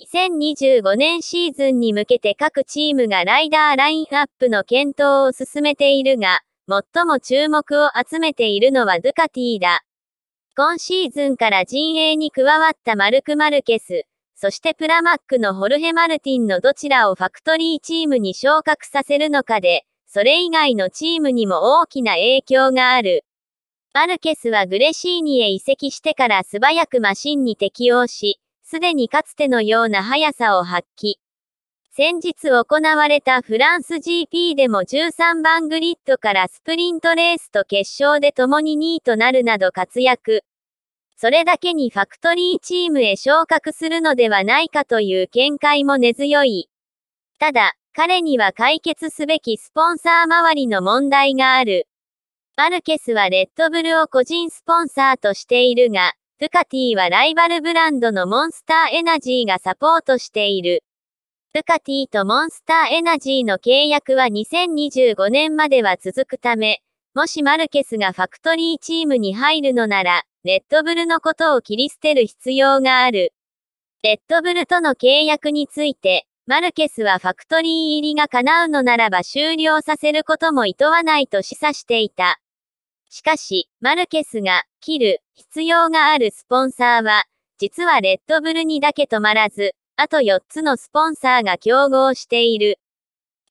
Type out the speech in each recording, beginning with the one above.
2025年シーズンに向けて各チームがライダーラインアップの検討を進めているが、最も注目を集めているのはドゥカティだ。今シーズンから陣営に加わったマルク・マルケス、そしてプラマックのホルヘ・マルティンのどちらをファクトリーチームに昇格させるのかで、それ以外のチームにも大きな影響がある。マルケスはグレシーニへ移籍してから素早くマシンに適応し、すでにかつてのような速さを発揮。先日行われたフランス GP でも13番グリッドからスプリントレースと決勝で共に2位となるなど活躍。それだけにファクトリーチームへ昇格するのではないかという見解も根強い。ただ、彼には解決すべきスポンサー周りの問題がある。マルケスはレッドブルを個人スポンサーとしているが、ドゥカティはライバルブランドのモンスターエナジーがサポートしている。ドゥカティとモンスターエナジーの契約は2025年までは続くため、もしマルケスがファクトリーチームに入るのなら、レッドブルのことを切り捨てる必要がある。レッドブルとの契約について、マルケスはファクトリー入りが叶うのならば終了させることも厭わないと示唆していた。しかし、マルケスが切る必要があるスポンサーは、実はレッドブルにだけ止まらず、あと4つのスポンサーが競合している。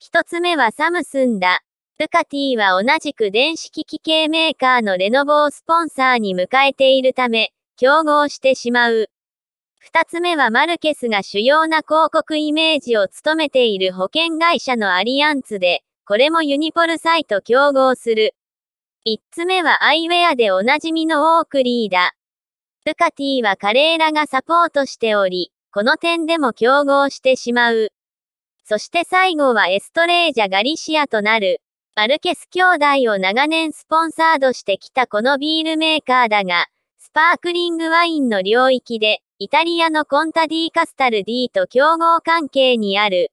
1つ目はサムスンだ。ルカティは同じく電子機器系メーカーのレノボをスポンサーに迎えているため、競合してしまう。2つ目はマルケスが主要な広告イメージを務めている保険会社のアリアンツで、これもユニポルサイト競合する。5つ目はアイウェアでおなじみのオークリーだ。ブカティはカレーラがサポートしており、この点でも競合してしまう。そして最後はエストレージャ・ガリシアとなる。マルケス兄弟を長年スポンサードしてきたこのビールメーカーだが、スパークリングワインの領域で、イタリアのコンタディ・カスタルディと競合関係にある。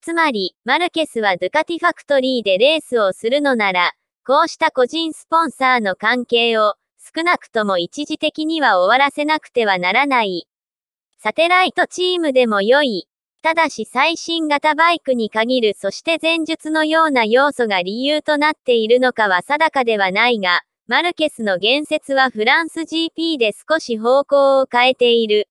つまり、マルケスはドゥカティファクトリーでレースをするのなら、こうした個人スポンサーの関係を、少なくとも一時的には終わらせなくてはならない。サテライトチームでも良い。ただし最新型バイクに限るそして前述のような要素が理由となっているのかは定かではないが、マルケスの言説はフランス GP で少し方向を変えている。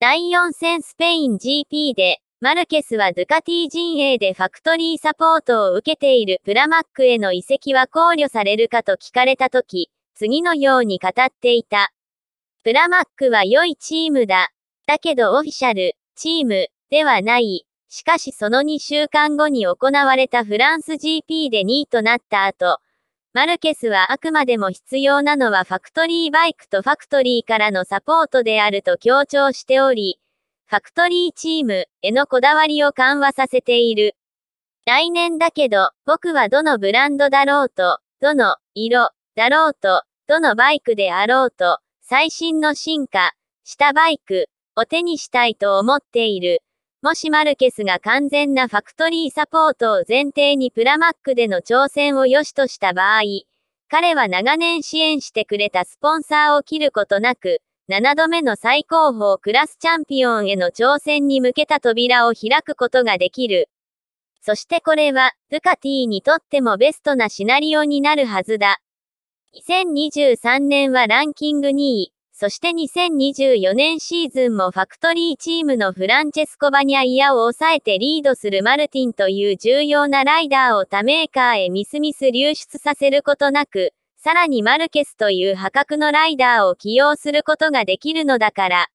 第4戦スペイン GP で、マルケスはドゥカティ陣営でファクトリーサポートを受けているプラマックへの移籍は考慮されるかと聞かれたとき、次のように語っていた。プラマックは良いチームだ。だけどオフィシャル、チーム、ではない。しかしその2週間後に行われたフランス GP で2位となった後、マルケスはあくまでも必要なのはファクトリーバイクとファクトリーからのサポートであると強調しており、ファクトリーチームへのこだわりを緩和させている。来年だけど、僕はどのブランドだろうと、どの色だろうと、どのバイクであろうと、最新の進化したバイクを手にしたいと思っている。もしマルケスが完全なファクトリーサポートを前提にプラマックでの挑戦を良しとした場合、彼は長年支援してくれたスポンサーを切ることなく、7度目の最高峰クラスチャンピオンへの挑戦に向けた扉を開くことができる。そしてこれは、プカティにとってもベストなシナリオになるはずだ。2023年はランキング2位、そして2024年シーズンもファクトリーチームのフランチェスコ・バニャイアを抑えてリードするマルティンという重要なライダーを他メーカーへミスミス流出させることなく、さらにマルケスという破格のライダーを起用することができるのだから。